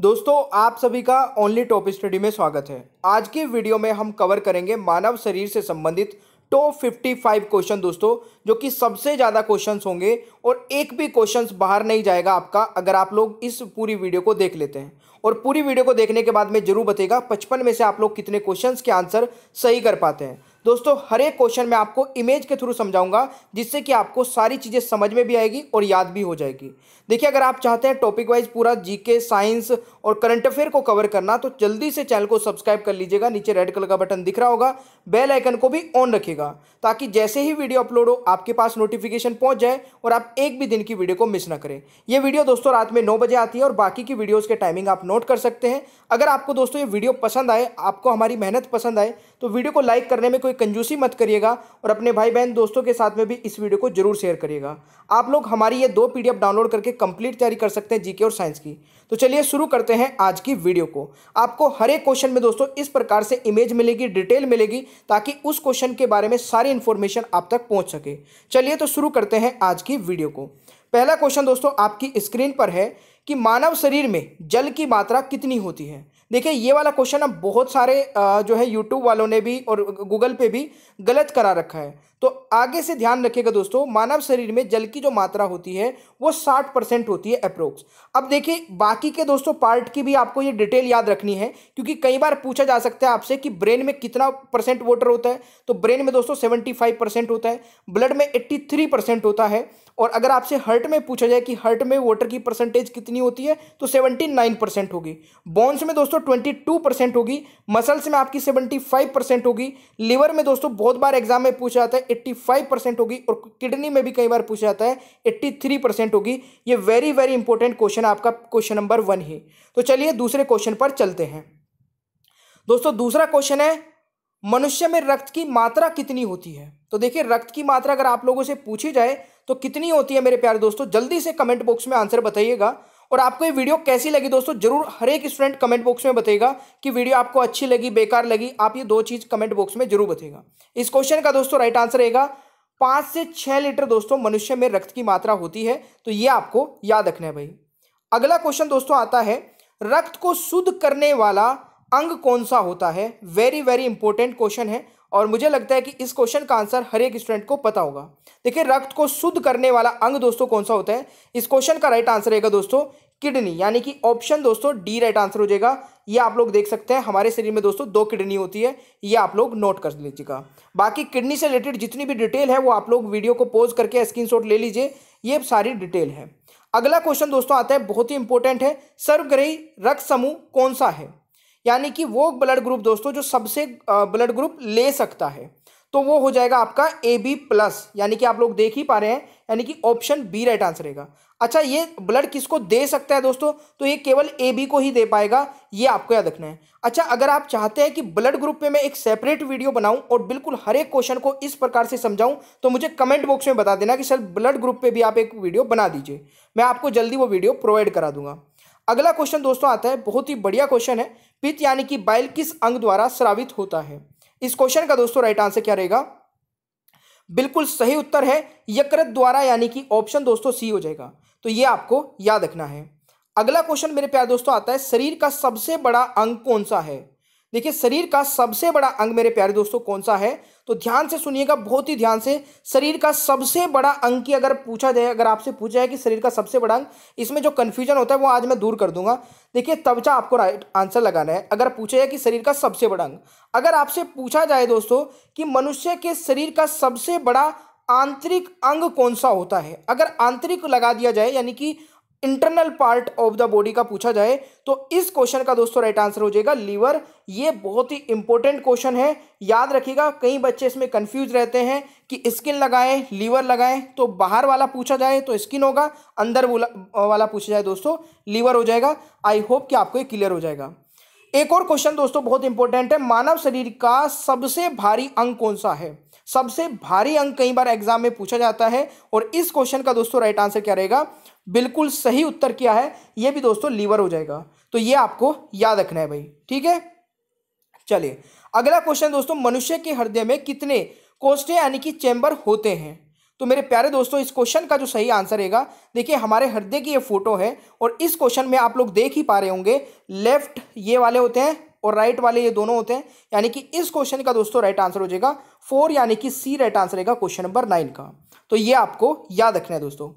दोस्तों आप सभी का ओनली टॉप स्टडी में स्वागत है आज की वीडियो में हम कवर करेंगे मानव शरीर से संबंधित टॉप 55 क्वेश्चन दोस्तों जो कि सबसे ज़्यादा क्वेश्चंस होंगे और एक भी क्वेश्चंस बाहर नहीं जाएगा आपका अगर आप लोग इस पूरी वीडियो को देख लेते हैं और पूरी वीडियो को देखने के बाद में जरूर बताएगा पचपन में से आप लोग कितने क्वेश्चन के आंसर सही कर पाते हैं दोस्तों हर एक क्वेश्चन में आपको इमेज के थ्रू समझाऊंगा जिससे कि आपको सारी चीज़ें समझ में भी आएगी और याद भी हो जाएगी देखिए अगर आप चाहते हैं टॉपिक वाइज पूरा जीके साइंस और करंट अफेयर को कवर करना तो जल्दी से चैनल को सब्सक्राइब कर लीजिएगा नीचे रेड कलर का बटन दिख रहा होगा बेल आइकन को भी ऑन रखेगा ताकि जैसे ही वीडियो अपलोड हो आपके पास नोटिफिकेशन पहुंच जाए और आप एक भी दिन की वीडियो को मिस ना करें यह वीडियो दोस्तों रात में नौ बजे आती है और बाकी की वीडियोज़ के टाइमिंग आप नोट कर सकते हैं अगर आपको दोस्तों ये वीडियो पसंद आए आपको हमारी मेहनत पसंद आए तो वीडियो को लाइक करने में कोई कंजूसी मत करिएगा और अपने भाई बहन दोस्तों के साथ में भी इस वीडियो को जरूर शेयर करिएगा आप लोग हमारी ये दो पीडीएफ डाउनलोड करके कंप्लीट तैयारी कर सकते हैं जीके और साइंस की तो चलिए शुरू करते हैं आज की वीडियो को आपको हर एक क्वेश्चन में दोस्तों इस प्रकार से इमेज मिलेगी डिटेल मिलेगी ताकि उस क्वेश्चन के बारे में सारी इन्फॉर्मेशन आप तक पहुंच सके चलिए तो शुरू करते हैं आज की वीडियो को पहला क्वेश्चन दोस्तों आपकी स्क्रीन पर है कि मानव शरीर में जल की मात्रा कितनी होती है देखिए ये वाला क्वेश्चन अब बहुत सारे जो है यूट्यूब वालों ने भी और गूगल पे भी गलत करा रखा है तो आगे से ध्यान रखिएगा दोस्तों मानव शरीर में जल की जो मात्रा होती है वो साठ परसेंट होती है अप्रोक्स अब देखिए बाकी के दोस्तों पार्ट की भी आपको ये डिटेल याद रखनी है क्योंकि कई बार पूछा जा सकता है आपसे कि ब्रेन में कितना परसेंट वाटर होता है तो ब्रेन में दोस्तों सेवेंटी फाइव परसेंट होता है ब्लड में एट्टी थ्री परसेंट होता है और अगर आपसे हर्ट में पूछा जाए कि हर्ट में वाटर की परसेंटेज कितनी होती है तो सेवेंटी नाइन परसेंट होगी बोन्स में दोस्तों ट्वेंटी टू परसेंट होगी मसल्स में आपकी सेवेंटी फाइव परसेंट होगी लिवर में दोस्तों बहुत बार एग्जाम में पूछा जाता है 85 परसेंट होगी और किडनी में भी कई बार पूछा जाता है 83 परसेंट होगी ये वेरी वेरी इंपॉर्टेंट क्वेश्चन है आपका क्वेश्चन नंबर वन ही तो चलिए दूसरे क्वेश्चन पर चलते हैं दोस्तों दूसरा क्वेश्चन है मनुष्य में रक्त की मात्रा कितनी होती है तो देखिए रक्त की मात्रा अगर आप लोगों से पूछी जाए तो कितनी होती है मेरे प्यारे दोस्तों जल्दी से कमेंट बॉक्स में आंसर बताइएगा और आपको ये वीडियो कैसी लगी दोस्तों जरूर हर एक स्टूडेंट कमेंट बॉक्स में बताएगा कि वीडियो आपको अच्छी लगी बेकार लगी आप ये दो चीज़ कमेंट बॉक्स में जरूर बताएगा इस क्वेश्चन का दोस्तों राइट आंसर रहेगा पांच से छह लीटर दोस्तों मनुष्य में रक्त की मात्रा होती है तो ये आपको याद रखना है भाई अगला क्वेश्चन दोस्तों आता है रक्त को शुद्ध करने वाला अंग कौन सा होता है वेरी वेरी इंपॉर्टेंट क्वेश्चन है और मुझे लगता है कि इस क्वेश्चन का आंसर हर एक स्टूडेंट को पता होगा देखिए रक्त को शुद्ध करने वाला अंग दोस्तों कौन सा होता है इस क्वेश्चन का राइट आंसर रहेगा दोस्तों किडनी यानी कि ऑप्शन दोस्तों डी राइट आंसर हो जाएगा ये आप लोग देख सकते हैं हमारे शरीर में दोस्तों दो किडनी होती है ये आप लोग नोट कर लीजिएगा बाकी किडनी से रिलेटेड जितनी भी डिटेल है वो आप लोग वीडियो को पॉज करके स्क्रीन ले लीजिए ये सारी डिटेल है अगला क्वेश्चन दोस्तों आता है बहुत ही इंपॉर्टेंट है सर्वग्रही रक्त समूह कौन सा है यानी कि वो ब्लड ग्रुप दोस्तों जो सबसे ब्लड ग्रुप ले सकता है तो वो हो जाएगा आपका ए बी प्लस यानी कि आप लोग देख ही पा रहे हैं यानी कि ऑप्शन बी राइट आंसर रहेगा अच्छा ये ब्लड किसको दे सकता है दोस्तों तो ये केवल ए बी को ही दे पाएगा ये आपको याद रखना है अच्छा अगर आप चाहते हैं कि ब्लड ग्रुप पे मैं एक सेपरेट वीडियो बनाऊं और बिल्कुल हर एक क्वेश्चन को इस प्रकार से समझाऊं तो मुझे कमेंट बॉक्स में बता देना कि सर ब्लड ग्रुप पे भी आप एक वीडियो बना दीजिए मैं आपको जल्दी वो वीडियो प्रोवाइड करा दूंगा अगला क्वेश्चन दोस्तों आता है बहुत ही बढ़िया क्वेश्चन है पित्त यानी कि बाइल किस अंग द्वारा स्रावित होता है इस क्वेश्चन का दोस्तों राइट आंसर क्या रहेगा बिल्कुल सही उत्तर है यकृत द्वारा यानी कि ऑप्शन दोस्तों सी हो जाएगा तो ये आपको याद रखना है अगला क्वेश्चन मेरे प्यार दोस्तों आता है शरीर का सबसे बड़ा अंग कौन सा है देखिए शरीर का सबसे बड़ा अंग मेरे प्यारे दोस्तों कौन सा है तो ध्यान से सुनिएगा बहुत ही ध्यान से शरीर का सबसे बड़ा अंग की अगर पूछा जाए अगर आपसे पूछा जाए कि शरीर का सबसे बड़ा अंग इसमें जो कन्फ्यूजन होता है वो आज मैं दूर कर दूंगा देखिए तबचा आपको राइट आंसर लगाना है अगर पूछा जाए कि शरीर का सबसे बड़ा अंग अगर आपसे पूछा जाए दोस्तों कि मनुष्य के शरीर का सबसे बड़ा आंतरिक अंग कौन सा होता है अगर आंतरिक लगा दिया जाए यानी कि internal part of the body का पूछा जाए तो इस क्वेश्चन का दोस्तों राइट आंसर हो जाएगा लीवर ये बहुत ही इंपॉर्टेंट क्वेश्चन है याद रखिएगा कई बच्चे इसमें कंफ्यूज रहते हैं कि स्किन लगाएं लीवर लगाएं तो बाहर वाला पूछा जाए तो स्किन होगा अंदर वाला पूछा जाए दोस्तों लीवर हो जाएगा आई होप कि आपको ये क्लियर हो जाएगा एक और क्वेश्चन दोस्तों बहुत इंपॉर्टेंट है मानव शरीर का सबसे भारी अंग कौन सा है सबसे भारी अंग कई बार एग्जाम में पूछा जाता है और इस क्वेश्चन का दोस्तों राइट आंसर क्या रहेगा बिल्कुल सही उत्तर क्या है ये भी दोस्तों लीवर हो जाएगा तो ये आपको याद रखना है भाई ठीक है चलिए अगला क्वेश्चन दोस्तों मनुष्य के हृदय में कितने कोष्ठे यानी कि चैम्बर होते हैं तो मेरे प्यारे दोस्तों इस क्वेश्चन का जो सही आंसर रहेगा देखिए हमारे हृदय की ये फोटो है और इस क्वेश्चन में आप लोग देख ही पा रहे होंगे लेफ्ट ये वाले होते हैं और राइट वाले ये दोनों होते हैं यानी कि इस क्वेश्चन का दोस्तों राइट आंसर हो जाएगा फोर यानी कि सी राइट आंसर रहेगा क्वेश्चन नंबर नाइन का तो ये आपको याद रखना है दोस्तों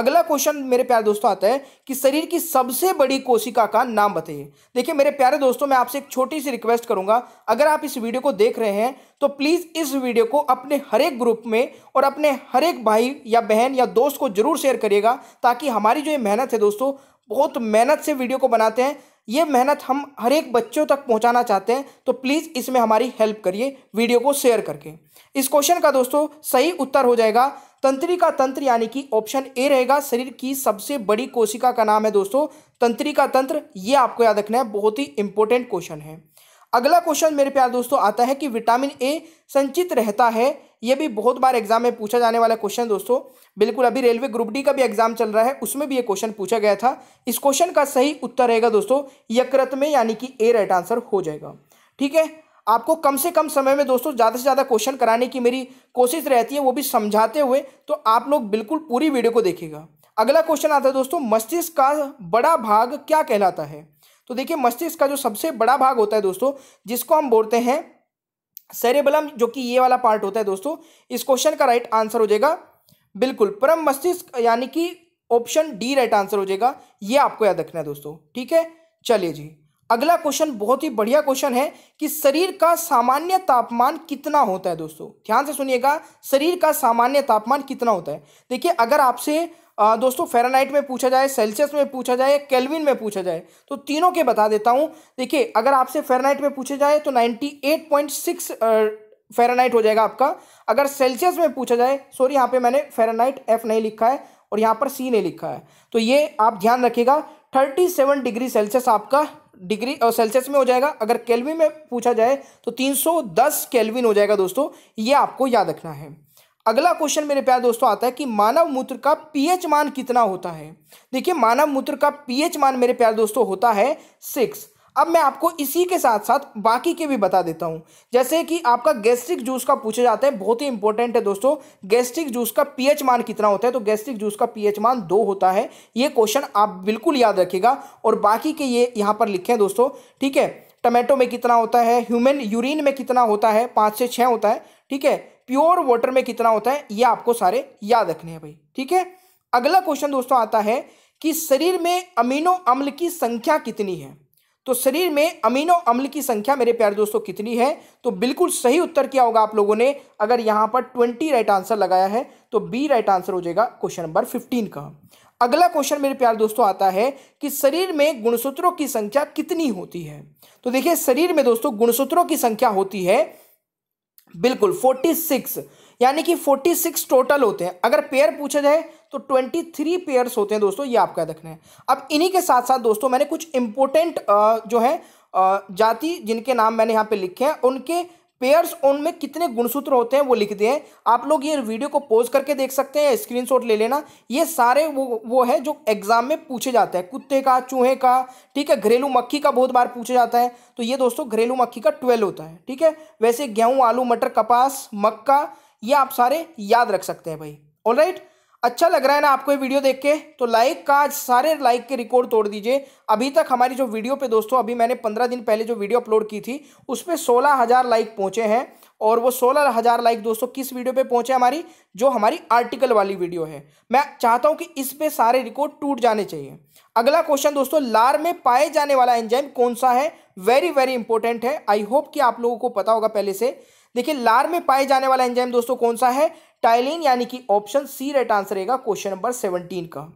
अगला क्वेश्चन मेरे प्यारे दोस्तों आता है कि शरीर की सबसे बड़ी कोशिका का नाम बताइए देखिए मेरे प्यारे दोस्तों मैं आपसे एक छोटी सी रिक्वेस्ट करूंगा अगर आप इस वीडियो को देख रहे हैं तो प्लीज़ इस वीडियो को अपने हर एक ग्रुप में और अपने हर एक भाई या बहन या दोस्त को जरूर शेयर करिएगा ताकि हमारी जो ये मेहनत है दोस्तों बहुत मेहनत से वीडियो को बनाते हैं ये मेहनत हम हर एक बच्चों तक पहुंचाना चाहते हैं तो प्लीज़ इसमें हमारी हेल्प करिए वीडियो को शेयर करके इस क्वेश्चन का दोस्तों सही उत्तर हो जाएगा तंत्री का तंत्र यानी कि ऑप्शन ए रहेगा शरीर की सबसे बड़ी कोशिका का नाम है दोस्तों तंत्री का तंत्र ये आपको याद रखना है बहुत ही इंपॉर्टेंट क्वेश्चन है अगला क्वेश्चन मेरे प्यार दोस्तों आता है कि विटामिन ए संचित रहता है यह भी बहुत बार एग्जाम में पूछा जाने वाला क्वेश्चन दोस्तों बिल्कुल अभी रेलवे ग्रुप डी का भी एग्जाम चल रहा है उसमें भी ये क्वेश्चन पूछा गया था इस क्वेश्चन का सही उत्तर रहेगा दोस्तों यकृत में यानी कि ए राइट आंसर हो जाएगा ठीक है आपको कम से कम समय में दोस्तों ज़्यादा से ज़्यादा क्वेश्चन कराने की मेरी कोशिश रहती है वो भी समझाते हुए तो आप लोग बिल्कुल पूरी वीडियो को देखेगा अगला क्वेश्चन आता है दोस्तों मस्तिष्क का बड़ा भाग क्या कहलाता है तो देखिए मस्तिष्क का जो सबसे बड़ा भाग होता है दोस्तों जिसको हम बोलते हैं सेरेबलम जो कि ये वाला पार्ट होता है दोस्तों इस क्वेश्चन का राइट आंसर हो जाएगा बिल्कुल परम मस्तिष्क यानी कि ऑप्शन डी राइट आंसर हो जाएगा ये आपको याद रखना है दोस्तों ठीक है चलिए जी अगला क्वेश्चन बहुत ही बढ़िया क्वेश्चन है कि शरीर का सामान्य तापमान कितना होता है दोस्तों ध्यान से सुनिएगा शरीर का सामान्य तापमान कितना होता है देखिए अगर आपसे दोस्तों फेरानाइट में पूछा जाए सेल्सियस में पूछा जाए या में पूछा जाए तो तीनों के बता देता हूँ देखिए अगर आपसे फेरानाइट में पूछा जाए तो ninety eight point six Fahrenheit हो जाएगा आपका अगर सेल्सियस में पूछा जाए सॉरी यहाँ पे मैंने फेरानाइट एफ नहीं लिखा है और यहाँ पर सी नहीं लिखा है तो ये आप ध्यान रखिएगा थर्टी सेवन डिग्री सेल्सियस आपका डिग्री और सेल्सियस में हो जाएगा अगर केल्विन में पूछा जाए तो तीन सौ दस केल्विन हो जाएगा दोस्तों ये आपको याद रखना है अगला क्वेश्चन मेरे प्यार दोस्तों आता है कि मानव मूत्र का पीएच मान कितना होता है देखिए मानव मूत्र का पीएच मान मेरे प्यार दोस्तों होता है सिक्स अब मैं आपको इसी के साथ साथ बाकी के भी बता देता हूं जैसे कि आपका गैस्ट्रिक जूस का पूछा जाता है बहुत ही इंपॉर्टेंट है दोस्तों गैस्ट्रिक जूस का पीएच मान कितना होता है तो गैस्ट्रिक जूस का पीएच मान दो होता है ये क्वेश्चन आप बिल्कुल याद रखिएगा और बाकी के ये यहां पर लिखे हैं दोस्तों ठीक है टमेटो में कितना होता है ह्यूमन यूरिन में कितना होता है पांच से छह होता है ठीक है प्योर वाटर में कितना होता है ये आपको सारे याद रखने हैं भाई ठीक है अगला क्वेश्चन दोस्तों आता है कि शरीर में अमीनो अम्ल की संख्या कितनी है तो शरीर में अमीनो अम्ल की संख्या मेरे प्यारे दोस्तों कितनी है तो बिल्कुल सही उत्तर क्या होगा आप लोगों ने अगर यहां पर ट्वेंटी राइट आंसर लगाया है तो बी राइट आंसर हो जाएगा क्वेश्चन नंबर फिफ्टीन का अगला क्वेश्चन मेरे प्यार दोस्तों आता है कि शरीर में गुणसूत्रों की संख्या कितनी होती है तो देखिए शरीर में दोस्तों गुणसूत्रों की संख्या होती है बिल्कुल फोर्टी सिक्स यानी कि फोर्टी सिक्स टोटल होते हैं अगर पेयर पूछा जाए तो ट्वेंटी थ्री पेयर्स होते हैं दोस्तों ये आपका देखना है अब इन्हीं के साथ साथ दोस्तों मैंने कुछ इंपॉर्टेंट जो है जाति जिनके नाम मैंने यहाँ पे लिखे हैं उनके पेयर्स ऑन में कितने गुणसूत्र होते हैं वो लिखते हैं आप लोग ये वीडियो को पोज करके देख सकते हैं स्क्रीनशॉट ले लेना ये सारे वो वो है जो एग्जाम में पूछे जाते हैं कुत्ते का चूहे का ठीक है घरेलू मक्खी का बहुत बार पूछा जाता है तो ये दोस्तों घरेलू मक्खी का ट्वेल्व होता है ठीक है वैसे गेहूँ आलू मटर कपास मक्का ये आप सारे याद रख सकते हैं भाई ऑल राइट अच्छा लग रहा है ना आपको ये वीडियो देख के तो लाइक का आज सारे लाइक के रिकॉर्ड तोड़ दीजिए अभी तक हमारी जो वीडियो पे दोस्तों अभी मैंने पंद्रह दिन पहले जो वीडियो अपलोड की थी उस पर सोलह हज़ार लाइक पहुंचे हैं और वो सोलह हज़ार लाइक दोस्तों किस वीडियो पे पहुंचे हमारी जो हमारी आर्टिकल वाली वीडियो है मैं चाहता हूँ कि इस पर सारे रिकॉर्ड टूट जाने चाहिए अगला क्वेश्चन दोस्तों लार में पाए जाने वाला एंजाइम कौन सा है वेरी वेरी इंपॉर्टेंट है आई होप कि आप लोगों को पता होगा पहले से देखिए लार में पाए जाने वाला एंजाइम दोस्तों कौन सा है टाइलिन यानी कि ऑप्शन सी राइट आंसर रहेगा क्वेश्चन नंबर सेवनटीन का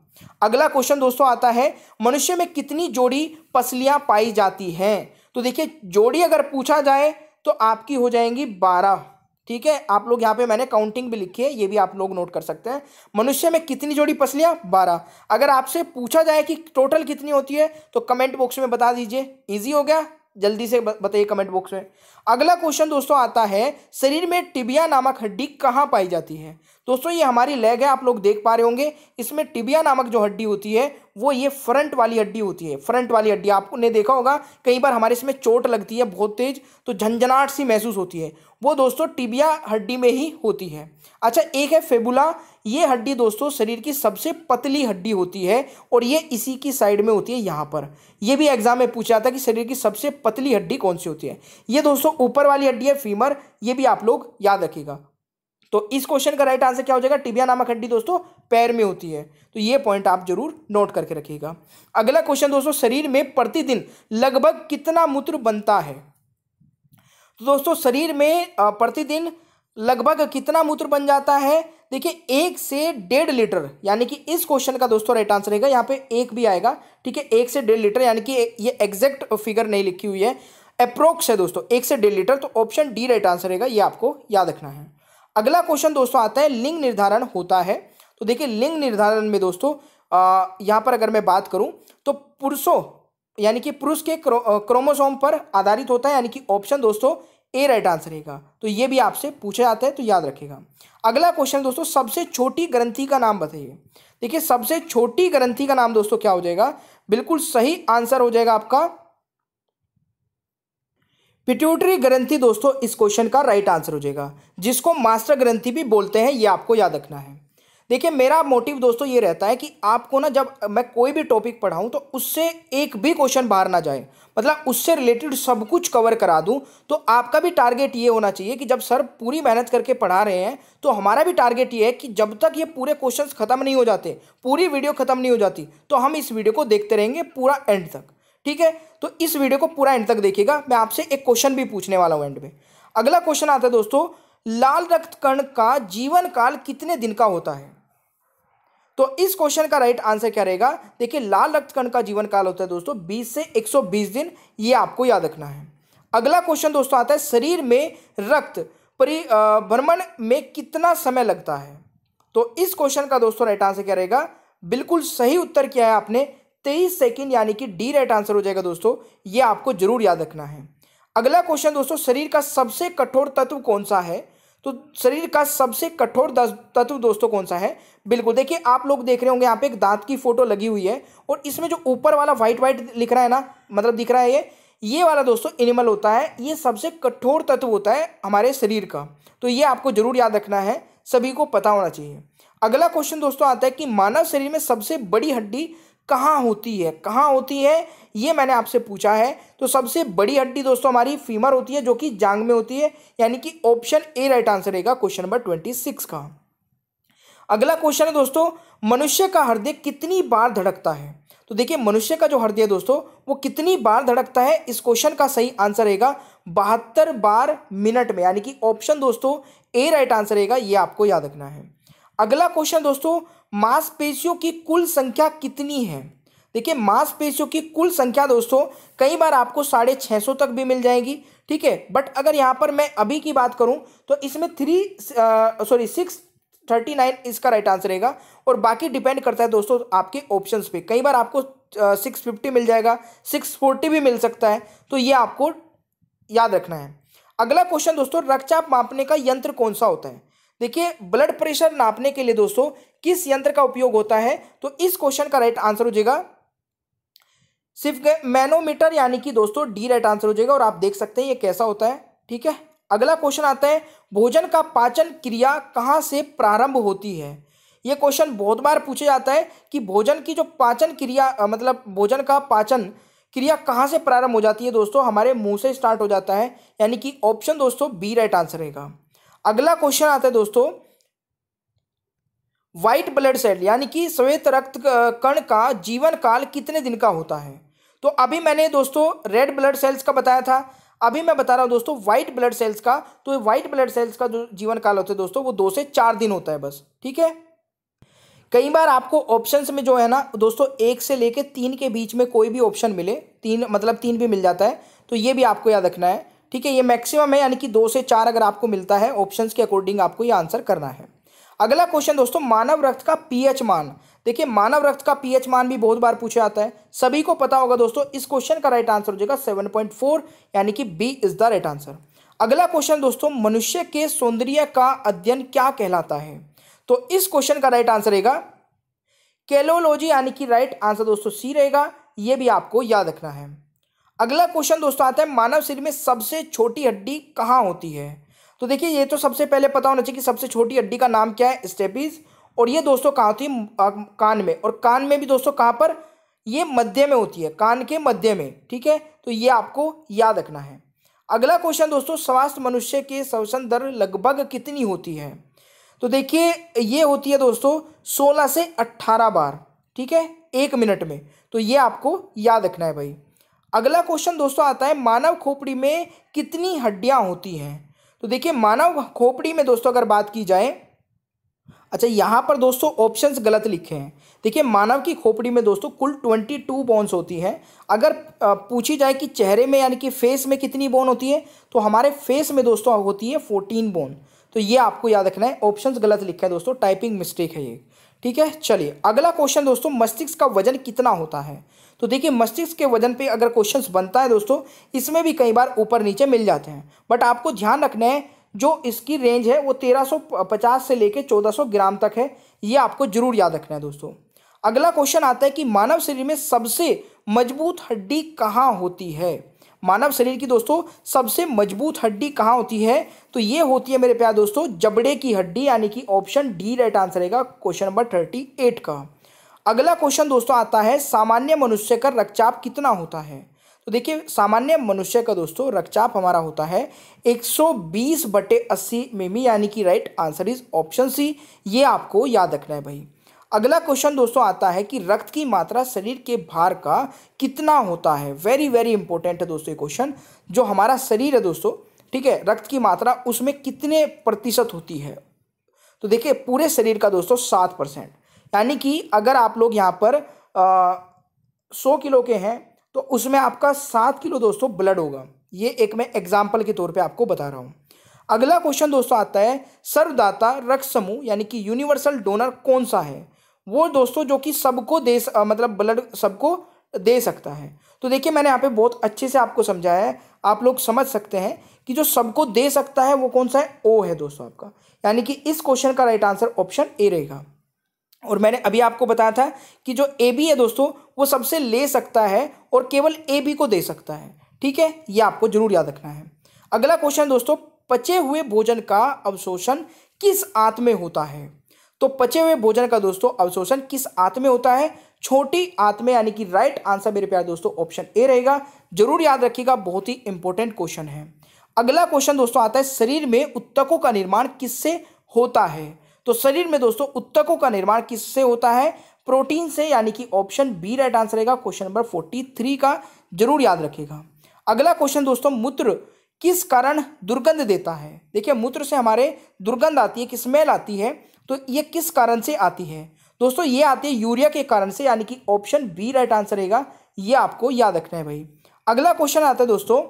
अगला क्वेश्चन दोस्तों आता है मनुष्य में कितनी जोड़ी पसलियां पाई जाती हैं तो देखिए जोड़ी अगर पूछा जाए तो आपकी हो जाएंगी बारह ठीक है आप लोग यहाँ पे मैंने काउंटिंग भी लिखी है ये भी आप लोग नोट कर सकते हैं मनुष्य में कितनी जोड़ी पसलियाँ बारह अगर आपसे पूछा जाए कि टोटल कितनी होती है तो कमेंट बॉक्स में बता दीजिए इजी हो गया जल्दी से बताइए कमेंट बॉक्स में अगला क्वेश्चन दोस्तों आता है शरीर में टिबिया नामक हड्डी कहाँ पाई जाती है दोस्तों ये हमारी लेग है आप लोग देख पा रहे होंगे इसमें टिबिया नामक जो हड्डी होती है वो ये फ्रंट वाली हड्डी होती है फ्रंट वाली हड्डी आपने देखा होगा कई बार हमारे इसमें चोट लगती है बहुत तेज तो झंझनाहट सी महसूस होती है वो दोस्तों टिबिया हड्डी में ही होती है अच्छा एक है फेबुला ये हड्डी दोस्तों शरीर की सबसे पतली हड्डी होती है और ये इसी की साइड में होती है यहाँ पर ये भी एग्जाम में पूछा था कि शरीर की सबसे पतली हड्डी कौन सी होती है ये दोस्तों ऊपर वाली हड्डी है फीमर ये भी आप लोग याद रखिएगा तो इस क्वेश्चन का राइट आंसर क्या हो जाएगा टिबिया नामक हड्डी दोस्तों पैर में होती है तो ये पॉइंट आप जरूर नोट करके रखिएगा अगला क्वेश्चन दोस्तों शरीर में प्रतिदिन लगभग कितना मूत्र बनता है तो दोस्तों शरीर में प्रतिदिन लगभग कितना मूत्र बन जाता है देखिए एक से डेढ़ लीटर यानी कि इस क्वेश्चन का दोस्तों राइट आंसर रहेगा यहाँ पे एक भी आएगा ठीक है एक से डेढ़ लीटर यानी कि ये एग्जैक्ट फिगर नहीं लिखी हुई है अप्रोक्स है दोस्तों एक से डेढ़ लीटर तो ऑप्शन डी राइट आंसर रहेगा ये आपको याद रखना है अगला क्वेश्चन दोस्तों आता है लिंग निर्धारण होता है तो देखिए लिंग निर्धारण में दोस्तों यहाँ पर अगर मैं बात करूँ तो पुरुषों यानी कि पुरुष के क्रो, क्रोमोसोम पर आधारित होता है यानी कि ऑप्शन दोस्तों ए राइट आंसर रहेगा तो ये भी आपसे पूछा जाता है तो याद रखेगा अगला क्वेश्चन दोस्तों सबसे छोटी ग्रंथि का नाम बताइए देखिए सबसे छोटी ग्रंथि का नाम दोस्तों क्या हो जाएगा बिल्कुल सही आंसर हो जाएगा आपका पिट्यूटरी ग्रंथि दोस्तों इस क्वेश्चन का राइट आंसर हो जाएगा जिसको मास्टर ग्रंथि भी बोलते हैं ये आपको याद रखना है देखिए मेरा मोटिव दोस्तों ये रहता है कि आपको ना जब मैं कोई भी टॉपिक पढ़ाऊँ तो उससे एक भी क्वेश्चन बाहर ना जाए मतलब उससे रिलेटेड सब कुछ कवर करा दूँ तो आपका भी टारगेट ये होना चाहिए कि जब सर पूरी मेहनत करके पढ़ा रहे हैं तो हमारा भी टारगेट ये है कि जब तक ये पूरे क्वेश्चन ख़त्म नहीं हो जाते पूरी वीडियो ख़त्म नहीं हो जाती तो हम इस वीडियो को देखते रहेंगे पूरा एंड तक ठीक है तो इस वीडियो को पूरा एंड तक देखिएगा मैं आपसे एक क्वेश्चन भी पूछने वाला हूँ एंड में अगला क्वेश्चन आता है दोस्तों लाल रक्त कण का जीवन काल कितने दिन का होता है तो इस क्वेश्चन का राइट आंसर क्या रहेगा देखिए लाल रक्त कण का जीवन काल होता है दोस्तों 20 से 120 दिन ये आपको याद रखना है अगला क्वेश्चन दोस्तों आता है शरीर में रक्त परिभ्रमण में कितना समय लगता है तो इस क्वेश्चन का दोस्तों राइट आंसर क्या रहेगा बिल्कुल सही उत्तर क्या है आपने तेईस सेकेंड यानी कि डी राइट आंसर हो जाएगा दोस्तों ये आपको जरूर याद रखना है अगला क्वेश्चन दोस्तों शरीर का सबसे कठोर तत्व कौन सा है तो शरीर का सबसे कठोर तत्व दोस्तों कौन सा है बिल्कुल देखिए आप लोग देख रहे होंगे यहाँ पे एक दांत की फोटो लगी हुई है और इसमें जो ऊपर वाला व्हाइट व्हाइट लिख रहा है ना मतलब दिख रहा है ये ये वाला दोस्तों एनिमल होता है ये सबसे कठोर तत्व होता है हमारे शरीर का तो ये आपको जरूर याद रखना है सभी को पता होना चाहिए अगला क्वेश्चन दोस्तों आता है कि मानव शरीर में सबसे बड़ी हड्डी कहाँ होती है कहाँ होती है ये मैंने आपसे पूछा है तो सबसे बड़ी हड्डी दोस्तों हमारी फीमर होती है जो कि जांग में होती है यानी कि ऑप्शन ए राइट आंसर रहेगा क्वेश्चन नंबर ट्वेंटी सिक्स का अगला क्वेश्चन है दोस्तों मनुष्य का हृदय कितनी बार धड़कता है तो देखिए मनुष्य का जो हृदय है दोस्तों वो कितनी बार धड़कता है इस क्वेश्चन का सही आंसर रहेगा बहत्तर बार मिनट में यानी कि ऑप्शन दोस्तों ए राइट आंसर रहेगा ये आपको याद रखना है अगला क्वेश्चन दोस्तों मांसपेशियों की कुल संख्या कितनी है देखिए मांसपेशियों की कुल संख्या दोस्तों कई बार आपको साढ़े छः सौ तक भी मिल जाएगी ठीक है बट अगर यहाँ पर मैं अभी की बात करूँ तो इसमें three sorry six thirty nine इसका राइट आंसर रहेगा और बाकी डिपेंड करता है दोस्तों आपके ऑप्शन पे कई बार आपको सिक्स uh, फिफ्टी मिल जाएगा सिक्स फोर्टी भी मिल सकता है तो ये आपको याद रखना है अगला क्वेश्चन दोस्तों रक्तचाप मापने का यंत्र कौन सा होता है देखिए ब्लड प्रेशर नापने के लिए दोस्तों किस यंत्र का उपयोग होता है तो इस क्वेश्चन का राइट आंसर हो जाएगा सिर्फ मैनोमीटर यानी कि दोस्तों डी राइट आंसर हो जाएगा और आप देख सकते हैं ये कैसा होता है ठीक है अगला क्वेश्चन आता है भोजन का पाचन क्रिया कहाँ से प्रारंभ होती है ये क्वेश्चन बहुत बार पूछा जाता है कि भोजन की जो पाचन क्रिया मतलब भोजन का पाचन क्रिया कहाँ से प्रारंभ हो जाती है दोस्तों हमारे मुंह से स्टार्ट हो जाता है यानी कि ऑप्शन दोस्तों बी राइट आंसर रहेगा अगला क्वेश्चन आता है दोस्तों व्हाइट ब्लड सेल यानी कि श्वेत रक्त कण का जीवन काल कितने दिन का होता है तो अभी मैंने दोस्तों रेड ब्लड सेल्स का बताया था अभी मैं बता रहा हूं दोस्तों व्हाइट ब्लड सेल्स का तो व्हाइट ब्लड सेल्स का जो जीवन काल होता है दोस्तों वो दो से चार दिन होता है बस ठीक है कई बार आपको ऑप्शंस में जो है ना दोस्तों एक से लेके तीन के बीच में कोई भी ऑप्शन मिले तीन मतलब तीन भी मिल जाता है तो ये भी आपको याद रखना है ठीक है ये मैक्सिमम है यानी कि दो से चार अगर आपको मिलता है ऑप्शंस के अकॉर्डिंग आपको ये आंसर करना है अगला क्वेश्चन दोस्तों मानव रक्त का पीएच मान देखिए मानव रक्त का पीएच मान भी बहुत बार पूछा जाता है सभी को पता होगा दोस्तों इस क्वेश्चन का राइट आंसर हो जाएगा सेवन पॉइंट फोर यानी कि B is the right answer अगला क्वेश्चन दोस्तों मनुष्य के सौंदर्य का अध्ययन क्या कहलाता है तो इस क्वेश्चन का राइट आंसर रहेगा कैलोलॉजी यानी कि राइट आंसर दोस्तों सी रहेगा ये भी आपको याद रखना है अगला क्वेश्चन दोस्तों आता है मानव शरीर में सबसे छोटी हड्डी कहाँ होती है तो देखिए ये तो सबसे पहले पता होना चाहिए कि सबसे छोटी हड्डी का नाम क्या है स्टेपीज और ये दोस्तों कहाँ होती है कान में और कान में भी दोस्तों कहाँ पर ये मध्य में होती है कान के मध्य में ठीक है तो ये आपको याद रखना है अगला क्वेश्चन दोस्तों स्वास्थ्य मनुष्य के श्वसन दर लगभग कितनी होती है तो देखिए ये होती है दोस्तों सोलह से अट्ठारह बार ठीक है एक मिनट में तो ये आपको याद रखना है भाई अगला क्वेश्चन दोस्तों आता है मानव खोपड़ी में कितनी हड्डियां होती हैं तो देखिए मानव खोपड़ी में दोस्तों अगर बात की जाए अच्छा यहाँ पर दोस्तों ऑप्शंस गलत लिखे हैं देखिए मानव की खोपड़ी में दोस्तों कुल ट्वेंटी टू बोन्स होती हैं अगर पूछी जाए कि चेहरे में यानी कि फेस में कितनी बोन होती है तो हमारे फेस में दोस्तों होती है फोर्टीन बोन तो ये आपको याद रखना है ऑप्शंस गलत लिखा है दोस्तों टाइपिंग मिस्टेक है ये ठीक है चलिए अगला क्वेश्चन दोस्तों मस्तिष्क का वजन कितना होता है तो देखिए मस्तिष्क के वजन पे अगर क्वेश्चन बनता है दोस्तों इसमें भी कई बार ऊपर नीचे मिल जाते हैं बट आपको ध्यान रखना है जो इसकी रेंज है वो 1350 से लेके 1400 ग्राम तक है ये आपको जरूर याद रखना है दोस्तों अगला क्वेश्चन आता है कि मानव शरीर में सबसे मजबूत हड्डी कहाँ होती है मानव शरीर की दोस्तों सबसे मजबूत हड्डी कहाँ होती है तो ये होती है मेरे प्यार दोस्तों जबड़े की हड्डी यानी कि ऑप्शन डी राइट आंसर रहेगा क्वेश्चन नंबर थर्टी एट का अगला क्वेश्चन दोस्तों आता है सामान्य मनुष्य का रक्तचाप कितना होता है तो देखिए सामान्य मनुष्य का दोस्तों रक्तचाप हमारा होता है 120 बटे अस्सी मिमी यानी कि right answer is option C ये आपको याद रखना है भाई अगला क्वेश्चन दोस्तों आता है कि रक्त की मात्रा शरीर के भार का कितना होता है वेरी वेरी इंपॉर्टेंट है दोस्तों ये क्वेश्चन जो हमारा शरीर है दोस्तों ठीक है रक्त की मात्रा उसमें कितने प्रतिशत होती है तो देखिए पूरे शरीर का दोस्तों सात परसेंट यानी कि अगर आप लोग यहाँ पर सौ किलो के हैं तो उसमें आपका सात किलो दोस्तों ब्लड होगा ये एक मैं एग्जाम्पल के तौर पर आपको बता रहा हूँ अगला क्वेश्चन दोस्तों आता है सर्वदाता रक्त समूह यानी कि यूनिवर्सल डोनर कौन सा है वो दोस्तों जो कि सबको दे मतलब ब्लड सबको दे सकता है तो देखिए मैंने यहाँ पे बहुत अच्छे से आपको समझाया है आप लोग समझ सकते हैं कि जो सबको दे सकता है वो कौन सा है ओ है दोस्तों आपका यानी कि इस क्वेश्चन का राइट आंसर ऑप्शन ए रहेगा और मैंने अभी आपको बताया था कि जो ए बी है दोस्तों वो सबसे ले सकता है और केवल ए बी को दे सकता है ठीक है ये आपको जरूर याद रखना है अगला क्वेश्चन दोस्तों पचे हुए भोजन का अवशोषण किस आंत में होता है तो पचे हुए भोजन का दोस्तों अवशोषण किस आंत में होता है छोटी आंत में यानी कि राइट आंसर मेरे प्यार दोस्तों ऑप्शन ए रहेगा जरूर याद रखिएगा बहुत ही इंपॉर्टेंट क्वेश्चन है अगला क्वेश्चन दोस्तों आता है शरीर में उत्तकों का निर्माण किससे होता है तो शरीर में दोस्तों उत्तकों का निर्माण किससे होता है प्रोटीन से यानी कि ऑप्शन बी राइट आंसर रहेगा क्वेश्चन नंबर फोर्टी थ्री का जरूर याद रखेगा अगला क्वेश्चन दोस्तों मूत्र किस कारण दुर्गंध देता है देखिए मूत्र से हमारे दुर्गंध आती है कि स्मेल आती है तो ये किस कारण से आती है दोस्तों ये आती है यूरिया के कारण से यानी कि ऑप्शन बी राइट आंसर रहेगा ये आपको याद रखना है भाई अगला क्वेश्चन आता है दोस्तों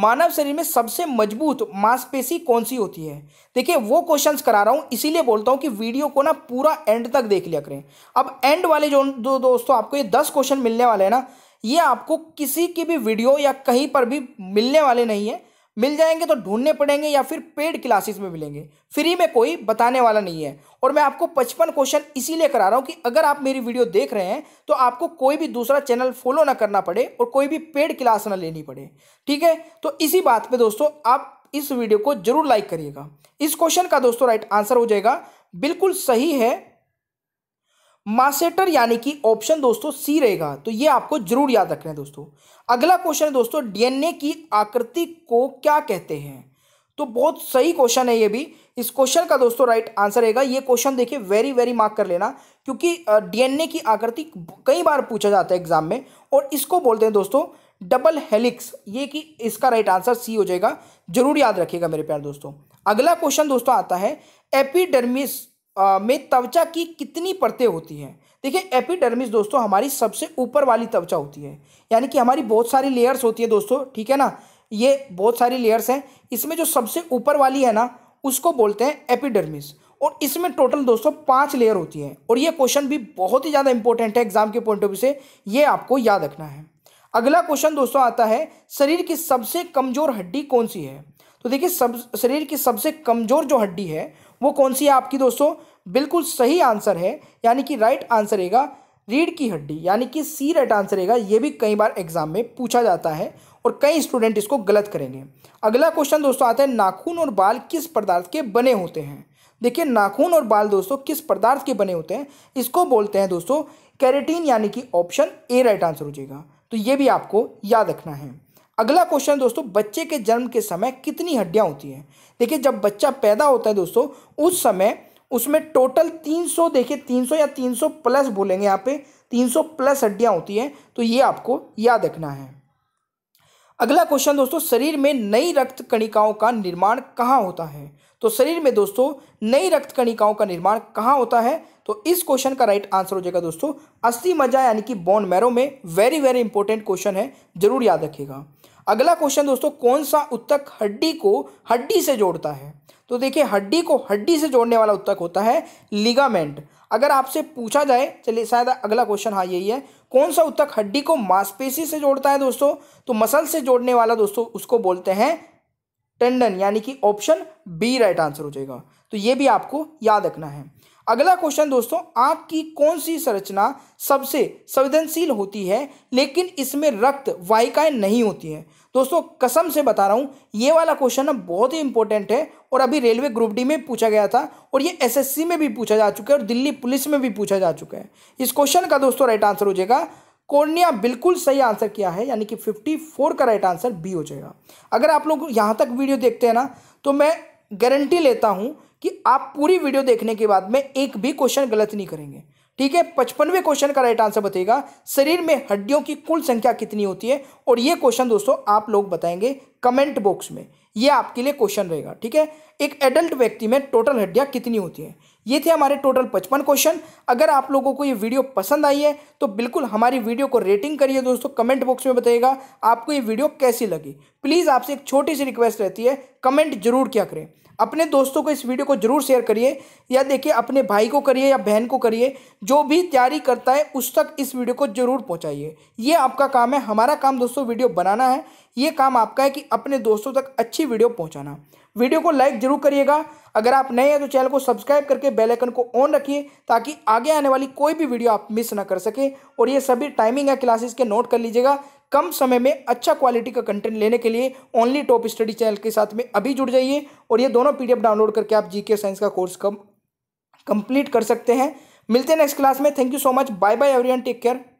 मानव शरीर में सबसे मजबूत मांसपेशी कौन सी होती है देखिए वो क्वेश्चंस करा रहा हूँ इसीलिए बोलता हूँ कि वीडियो को ना पूरा एंड तक देख लिया करें अब एंड वाले जो दो दोस्तों आपको ये दस क्वेश्चन मिलने वाले हैं ना ये आपको किसी की भी वीडियो या कहीं पर भी मिलने वाले नहीं है मिल जाएंगे तो ढूंढने पड़ेंगे या फिर पेड क्लासेस में मिलेंगे फ्री में कोई बताने वाला नहीं है और मैं आपको पचपन क्वेश्चन इसीलिए करा रहा हूँ कि अगर आप मेरी वीडियो देख रहे हैं तो आपको कोई भी दूसरा चैनल फॉलो ना करना पड़े और कोई भी पेड क्लास ना लेनी पड़े ठीक है तो इसी बात पर दोस्तों आप इस वीडियो को जरूर लाइक करिएगा इस क्वेश्चन का दोस्तों राइट आंसर हो जाएगा बिल्कुल सही है मासेटर यानी कि ऑप्शन दोस्तों सी रहेगा तो ये आपको जरूर याद रखना है दोस्तों अगला क्वेश्चन है दोस्तों डीएनए की आकृति को क्या कहते हैं तो बहुत सही क्वेश्चन है ये भी इस क्वेश्चन का दोस्तों राइट आंसर रहेगा ये क्वेश्चन देखिए वेरी वेरी मार्क कर लेना क्योंकि डीएनए की आकृति कई बार पूछा जाता है एग्जाम में और इसको बोलते हैं दोस्तों डबल हेलिक्स ये कि इसका राइट आंसर सी हो जाएगा जरूर याद रखिएगा मेरे प्यार दोस्तों अगला क्वेश्चन दोस्तों आता है एपिडर्मिस में त्वचा की कितनी परतें होती हैं देखिए एपिडर्मिस दोस्तों हमारी सबसे ऊपर वाली त्वचा होती है यानी कि हमारी बहुत सारी लेयर्स होती है दोस्तों ठीक है ना ये बहुत सारी लेयर्स हैं इसमें जो सबसे ऊपर वाली है ना उसको बोलते हैं एपिडर्मिस और इसमें टोटल दोस्तों पांच लेयर होती हैं और ये क्वेश्चन भी बहुत ही ज़्यादा इंपॉर्टेंट है एग्जाम के पॉइंट ऑफ व्यू से ये आपको याद रखना है अगला क्वेश्चन दोस्तों आता है शरीर की सबसे कमज़ोर हड्डी कौन सी है तो देखिए सब शरीर की सबसे कमज़ोर जो हड्डी है वो कौन सी है आपकी दोस्तों बिल्कुल सही आंसर है यानी कि राइट आंसर रहेगा रीढ़ की हड्डी यानी कि सी राइट आंसर रहेगा ये भी कई बार एग्जाम में पूछा जाता है और कई स्टूडेंट इसको गलत करेंगे अगला क्वेश्चन दोस्तों आता है नाखून और बाल किस पदार्थ के बने होते हैं देखिए नाखून और बाल दोस्तों किस पदार्थ के बने होते हैं इसको बोलते हैं दोस्तों कैरेटीन यानी कि ऑप्शन ए राइट आंसर हो जाएगा तो ये भी आपको याद रखना है अगला क्वेश्चन दोस्तों बच्चे के जन्म के समय कितनी हड्डियां होती हैं देखिए जब बच्चा पैदा होता है दोस्तों उस समय उसमें टोटल 300 देखिए 300 या 300 प्लस बोलेंगे यहाँ पे 300 प्लस हड्डियाँ होती हैं तो ये आपको याद रखना है अगला क्वेश्चन दोस्तों शरीर में नई रक्त कणिकाओं का निर्माण कहाँ होता है तो शरीर में दोस्तों नई रक्त कणिकाओं का निर्माण कहाँ होता है तो इस क्वेश्चन का राइट आंसर हो जाएगा दोस्तों अस्थि मज्जा यानी कि बोन मैरो में वेरी वेरी इंपॉर्टेंट क्वेश्चन है जरूर याद रखिएगा अगला क्वेश्चन दोस्तों कौन सा उत्तक हड्डी को हड्डी से जोड़ता है तो देखिए हड्डी को हड्डी से जोड़ने वाला उत्तक होता है लिगामेंट अगर आपसे पूछा जाए चलिए शायद अगला क्वेश्चन हाँ यही है कौन सा उत्तक हड्डी को मांसपेशी से जोड़ता है दोस्तों तो मसल से जोड़ने वाला दोस्तों उसको बोलते हैं टेंडन यानी कि ऑप्शन बी राइट आंसर हो जाएगा तो ये भी आपको याद रखना है अगला क्वेश्चन दोस्तों आंख की कौन सी संरचना सबसे संवेदनशील होती है लेकिन इसमें रक्त वाहिकाएं नहीं होती हैं दोस्तों कसम से बता रहा हूँ ये वाला क्वेश्चन ना बहुत ही इंपॉर्टेंट है और अभी रेलवे ग्रुप डी में पूछा गया था और ये एसएससी में भी पूछा जा चुका है और दिल्ली पुलिस में भी पूछा जा चुका है इस क्वेश्चन का दोस्तों राइट आंसर हो जाएगा कोर्निया बिल्कुल सही आंसर किया है यानी कि 54 का राइट आंसर बी हो जाएगा अगर आप लोग यहाँ तक वीडियो देखते हैं ना तो मैं गारंटी लेता हूँ कि आप पूरी वीडियो देखने के बाद में एक भी क्वेश्चन गलत नहीं करेंगे ठीक है पचपनवे क्वेश्चन का राइट आंसर बताइएगा शरीर में हड्डियों की कुल संख्या कितनी होती है और ये क्वेश्चन दोस्तों आप लोग बताएंगे कमेंट बॉक्स में ये आपके लिए क्वेश्चन रहेगा ठीक है एक एडल्ट व्यक्ति में टोटल हड्डियाँ कितनी होती हैं ये थे हमारे टोटल पचपन क्वेश्चन अगर आप लोगों को ये वीडियो पसंद आई है तो बिल्कुल हमारी वीडियो को रेटिंग करिए दोस्तों कमेंट बॉक्स में बताइएगा आपको ये वीडियो कैसी लगी प्लीज़ आपसे एक छोटी सी रिक्वेस्ट रहती है कमेंट जरूर क्या करें अपने दोस्तों को इस वीडियो को जरूर शेयर करिए या देखिए अपने भाई को करिए या बहन को करिए जो भी तैयारी करता है उस तक इस वीडियो को जरूर पहुंचाइए ये आपका काम है हमारा काम दोस्तों वीडियो बनाना है ये काम आपका है कि अपने दोस्तों तक अच्छी वीडियो पहुंचाना वीडियो को लाइक जरूर करिएगा अगर आप नए हैं तो चैनल को सब्सक्राइब करके बेलाइकन को ऑन रखिए ताकि आगे आने वाली कोई भी वीडियो आप मिस ना कर सकें और ये सभी टाइमिंग या क्लासेस के नोट कर लीजिएगा कम समय में अच्छा क्वालिटी का कंटेंट लेने के लिए ओनली टॉप स्टडी चैनल के साथ में अभी जुड़ जाइए और ये दोनों पीडीएफ डाउनलोड करके आप जीके साइंस का कोर्स कम कंप्लीट कर सकते हैं मिलते हैं नेक्स्ट क्लास में thank you so much bye bye everyone take care